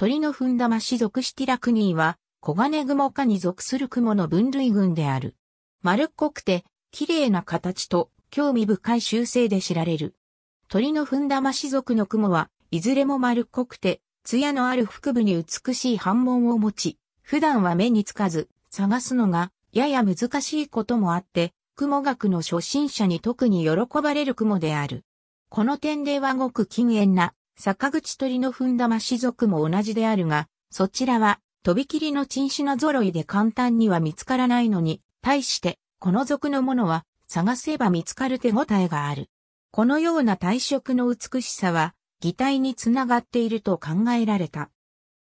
鳥のふんま種族シティラクニーは、コガネグモ科に属する雲の分類群である。丸っこくて、綺麗な形と、興味深い習性で知られる。鳥のふんま種族の雲は、いずれも丸っこくて、艶のある腹部に美しい反紋を持ち、普段は目につかず、探すのが、やや難しいこともあって、雲学の初心者に特に喜ばれる雲である。この点ではごく禁煙な坂口鳥の踏んだま種族も同じであるが、そちらは、とびきりの珍種の揃いで簡単には見つからないのに、対して、この族のものは、探せば見つかる手応えがある。このような体色の美しさは、擬態につながっていると考えられた。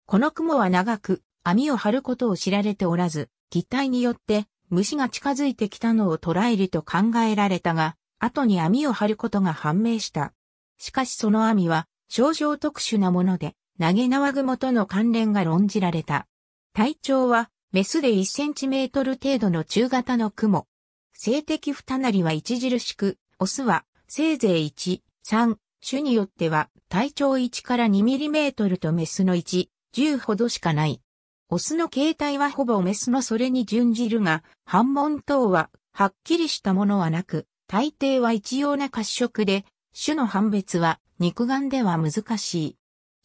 この雲は長く、網を張ることを知られておらず、擬態によって、虫が近づいてきたのを捉えると考えられたが、後に網を張ることが判明した。しかしその網は、症状特殊なもので、投げ縄雲との関連が論じられた。体長は、メスで1センチメートル程度の中型の雲。性的二たなりは著しく、オスは、せいぜい1、3、種によっては、体長1から2ミリメートルとメスの1、10ほどしかない。オスの形態はほぼメスのそれに準じるが、反門等は、はっきりしたものはなく、大抵は一様な褐色で、種の判別は肉眼では難しい。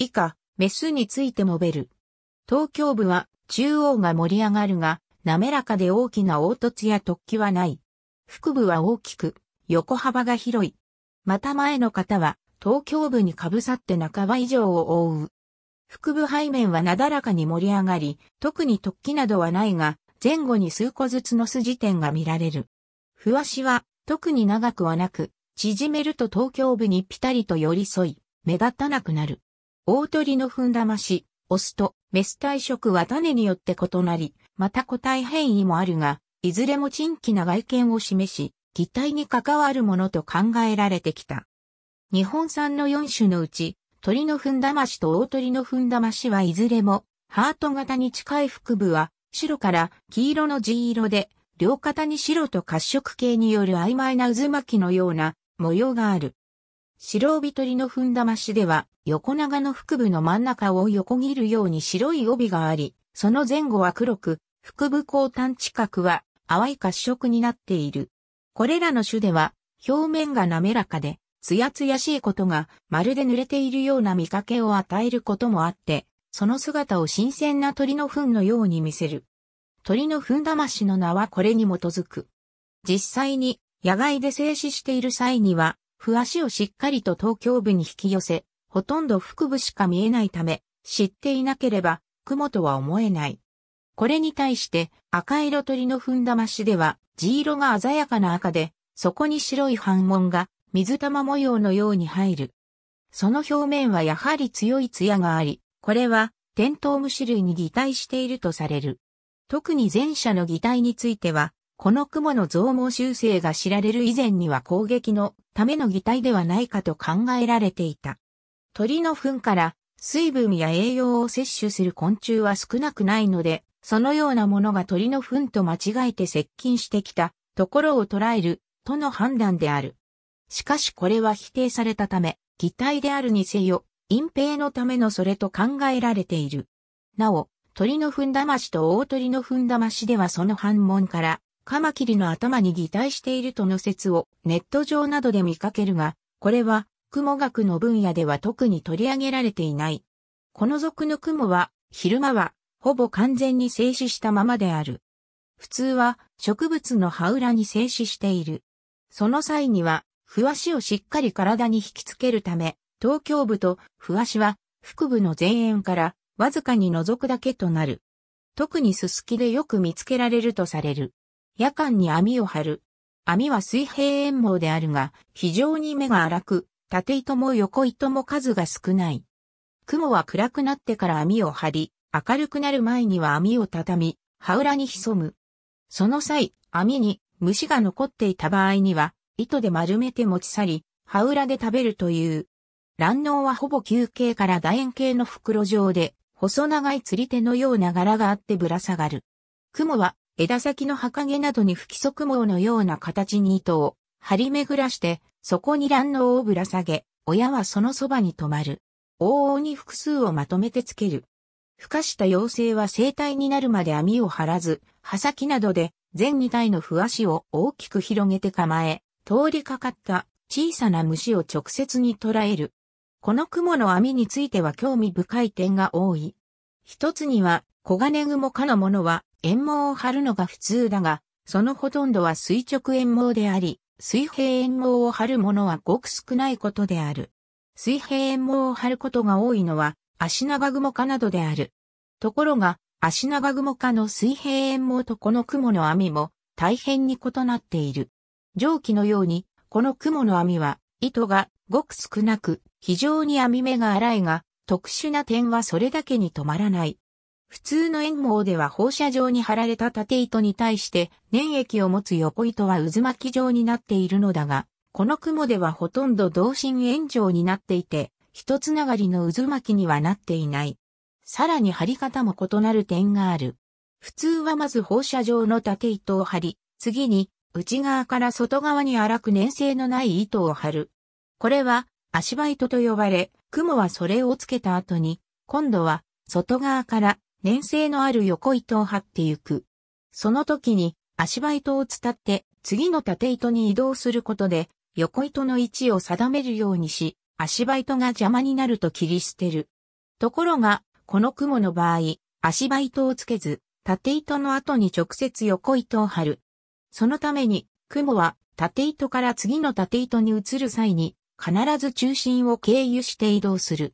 以下、メスについて述べる。東京部は中央が盛り上がるが、滑らかで大きな凹凸や突起はない。腹部は大きく、横幅が広い。また前の方は、東京部にかぶさって半ば以上を覆う。腹部背面はなだらかに盛り上がり、特に突起などはないが、前後に数個ずつの筋点が見られる。ふわしは、特に長くはなく、縮めると東京部にぴたりと寄り添い、目立たなくなる。大鳥のふんだまし、オスとメス体色は種によって異なり、また個体変異もあるが、いずれも珍奇な外見を示し、擬態に関わるものと考えられてきた。日本産の4種のうち、鳥のふんだましと大鳥のふんだましはいずれも、ハート型に近い腹部は、白から黄色の地色で、両肩に白と褐色系による曖昧な渦巻きのような模様がある。白帯取りの踏んだましでは、横長の腹部の真ん中を横切るように白い帯があり、その前後は黒く、腹部後端近くは淡い褐色になっている。これらの種では、表面が滑らかで、ツヤツヤしいことが、まるで濡れているような見かけを与えることもあって、その姿を新鮮な鳥の糞のように見せる。鳥の糞魂の名はこれに基づく。実際に野外で静止している際には、不足をしっかりと東京部に引き寄せ、ほとんど腹部しか見えないため、知っていなければ、雲とは思えない。これに対して赤色鳥の踏んだましでは、地色が鮮やかな赤で、そこに白い斑紋が水玉模様のように入る。その表面はやはり強い艶があり、これはテントウムシ類に擬態しているとされる。特に前者の擬態については、この雲の増毛修正が知られる以前には攻撃のための擬態ではないかと考えられていた。鳥の糞から水分や栄養を摂取する昆虫は少なくないので、そのようなものが鳥の糞と間違えて接近してきたところを捉えるとの判断である。しかしこれは否定されたため、擬態であるにせよ、隠蔽のためのそれと考えられている。なお、鳥の糞騙しと大鳥の糞騙しではその反問から、カマキリの頭に擬態しているとの説をネット上などで見かけるが、これは雲学の分野では特に取り上げられていない。この属の雲は昼間はほぼ完全に静止したままである。普通は植物の葉裏に静止している。その際には、ふわしをしっかり体に引きつけるため、東京部とふわしは腹部の前縁からわずかに覗くだけとなる。特にすすきでよく見つけられるとされる。夜間に網を張る。網は水平円網であるが、非常に目が荒く、縦糸も横糸も数が少ない。雲は暗くなってから網を張り、明るくなる前には網を畳み、羽裏に潜む。その際、網に虫が残っていた場合には、糸で丸めて持ち去り、羽裏で食べるという。卵脳はほぼ球形から楕円形の袋状で、細長い釣り手のような柄があってぶら下がる。雲は枝先の葉陰などに不規則毛のような形に糸を張り巡らして、そこに卵脳をぶら下げ、親はそのそばに止まる。往々に複数をまとめてつける。孵化した妖精は生体になるまで網を張らず、刃先などで全2体の不足を大きく広げて構え、通りかかった小さな虫を直接に捕らえる。この雲の網については興味深い点が多い。一つには、黄金雲科のものは、円網を張るのが普通だが、そのほとんどは垂直円網であり、水平円網を張るものはごく少ないことである。水平円網を張ることが多いのは、足長雲科などである。ところが、足長雲科の水平円網とこの雲の網も大変に異なっている。蒸気のように、この雲の網は、糸がごく少なく、非常に網目が荒いが、特殊な点はそれだけに止まらない。普通の円網では放射状に貼られた縦糸に対して粘液を持つ横糸は渦巻き状になっているのだが、この雲ではほとんど同心円状になっていて、一つながりの渦巻きにはなっていない。さらに貼り方も異なる点がある。普通はまず放射状の縦糸を貼り、次に内側から外側に荒く粘性のない糸を貼る。これは足場糸と呼ばれ、雲はそれをつけた後に、今度は外側から粘性のある横糸を張ってゆく。その時に足場糸を伝って次の縦糸に移動することで横糸の位置を定めるようにし、足場糸が邪魔になると切り捨てる。ところが、この雲の場合、足場糸をつけず、縦糸の後に直接横糸を張る。そのために、雲は縦糸から次の縦糸に移る際に、必ず中心を経由して移動する。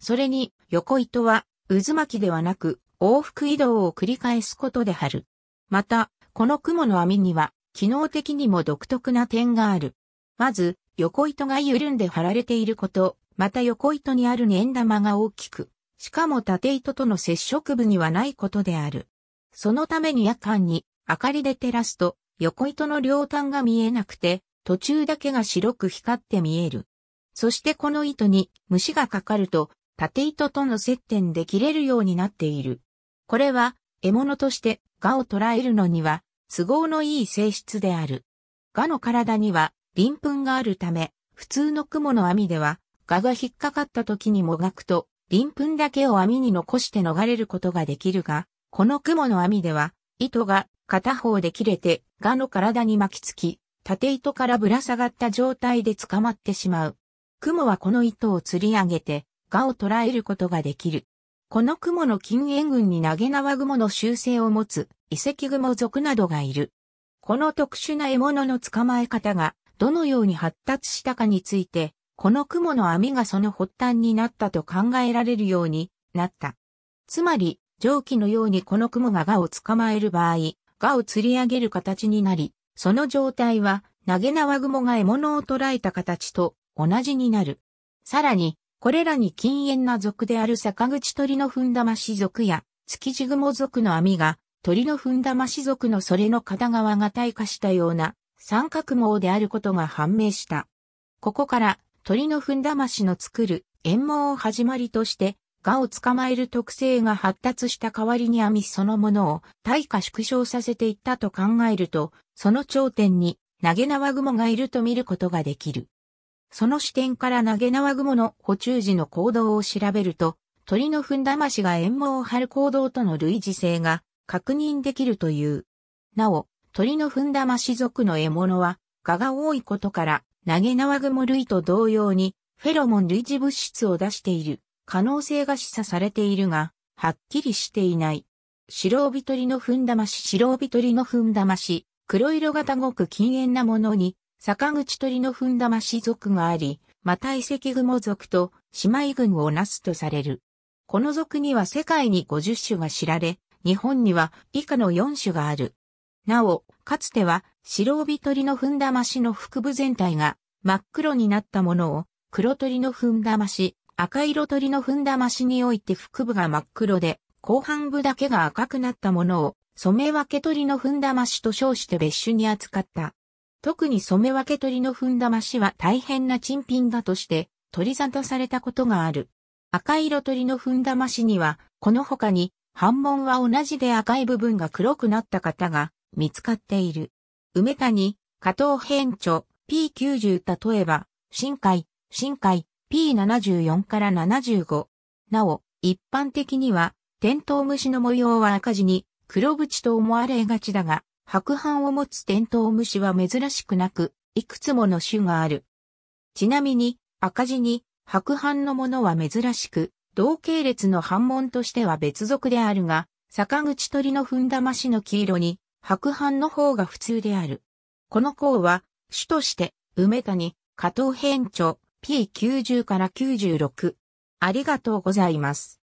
それに、横糸は渦巻きではなく、往復移動を繰り返すことである。また、この雲の網には、機能的にも独特な点がある。まず、横糸が緩んで張られていること、また横糸にある粘玉が大きく、しかも縦糸との接触部にはないことである。そのために夜間に明かりで照らすと、横糸の両端が見えなくて、途中だけが白く光って見える。そしてこの糸に虫がかかると縦糸との接点で切れるようになっている。これは獲物としてガを捉えるのには都合のいい性質である。ガの体には鱗粉があるため、普通の雲の網ではガが引っかかった時にもがくと鱗粉だけを網に残して逃れることができるが、この雲の網では糸が片方で切れてガの体に巻きつき、縦糸からぶら下がった状態で捕まってしまう。雲はこの糸を釣り上げて画を捉えることができる。この雲の近縁群に投げ縄雲の習性を持つ遺跡雲族などがいる。この特殊な獲物の捕まえ方がどのように発達したかについて、この雲の網がその発端になったと考えられるようになった。つまり、蒸気のようにこの雲がガを捕まえる場合、ガを釣り上げる形になり、その状態は、投げ縄雲が獲物を捕らえた形と同じになる。さらに、これらに禁煙な族である坂口鳥のふんだまし族や、築地雲族の網が、鳥のふんだまし族のそれの片側が退化したような三角網であることが判明した。ここから鳥のふんだましの作る縁網を始まりとして、ガを捕まえる特性が発達した代わりに網そのものを退化縮小させていったと考えると、その頂点に投げ縄雲がいると見ることができる。その視点から投げ縄雲の補充時の行動を調べると、鳥のふんだましが縁毛を張る行動との類似性が確認できるという。なお、鳥のふんだまし属の獲物は、蚊が多いことから、投げ縄雲類と同様に、フェロモン類似物質を出している可能性が示唆されているが、はっきりしていない。白帯鳥のふんだまし、白帯鳥のふんだまし、黒色が多ごく禁煙なものに、坂口鳥の踏んだまし族があり、また遺跡雲族と姉妹群をなすとされる。この族には世界に50種が知られ、日本には以下の4種がある。なお、かつては白帯鳥の踏んだましの腹部全体が真っ黒になったものを黒鳥の踏んだまし、赤色鳥の踏んだましにおいて腹部が真っ黒で、後半部だけが赤くなったものを染め分け鳥の踏んだましと称して別種に扱った。特に染め分け鳥の踏んだましは大変な珍品だとして、取り沙汰されたことがある。赤色鳥の踏んだましには、この他に、反問は同じで赤い部分が黒くなった方が見つかっている。梅谷、加藤編著、P90 例えば、深海、深海、P74 から75。なお、一般的には、テントウムシの模様は赤字に黒縁と思われがちだが、白斑を持つテントウムシは珍しくなく、いくつもの種がある。ちなみに、赤字に白斑のものは珍しく、同系列の反問としては別属であるが、坂口鳥の踏んだましの黄色に、白斑の方が普通である。この項は、種として、梅谷、加藤編長、P90 から96。ありがとうございます。